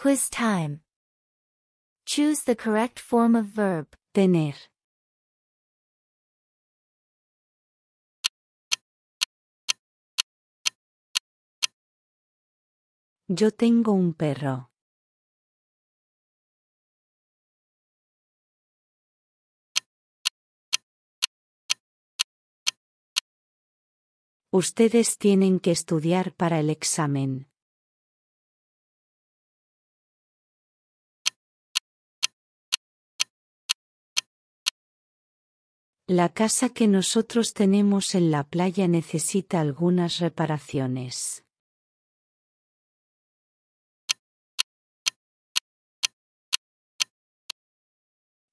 Quiz time. Choose the correct form of verb, tener. Yo tengo un perro. Ustedes tienen que estudiar para el examen. La casa que nosotros tenemos en la playa necesita algunas reparaciones.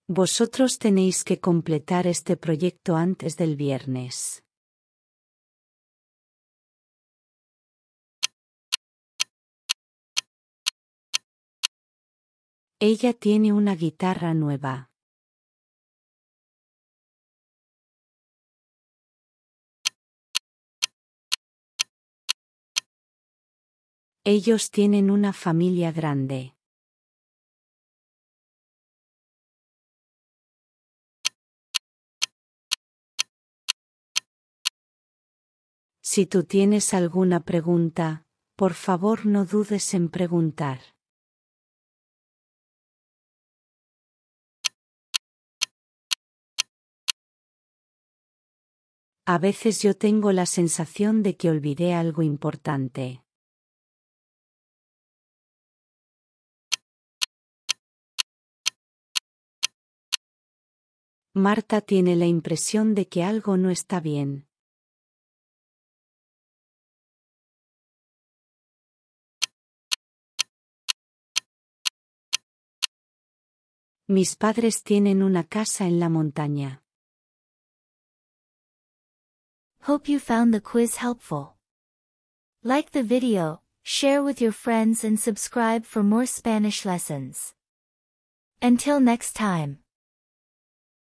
Vosotros tenéis que completar este proyecto antes del viernes. Ella tiene una guitarra nueva. Ellos tienen una familia grande. Si tú tienes alguna pregunta, por favor no dudes en preguntar. A veces yo tengo la sensación de que olvidé algo importante. Marta tiene la impresión de que algo no está bien. Mis padres tienen una casa en la montaña. Hope you found the quiz helpful. Like the video, share with your friends and subscribe for more Spanish lessons. Until next time.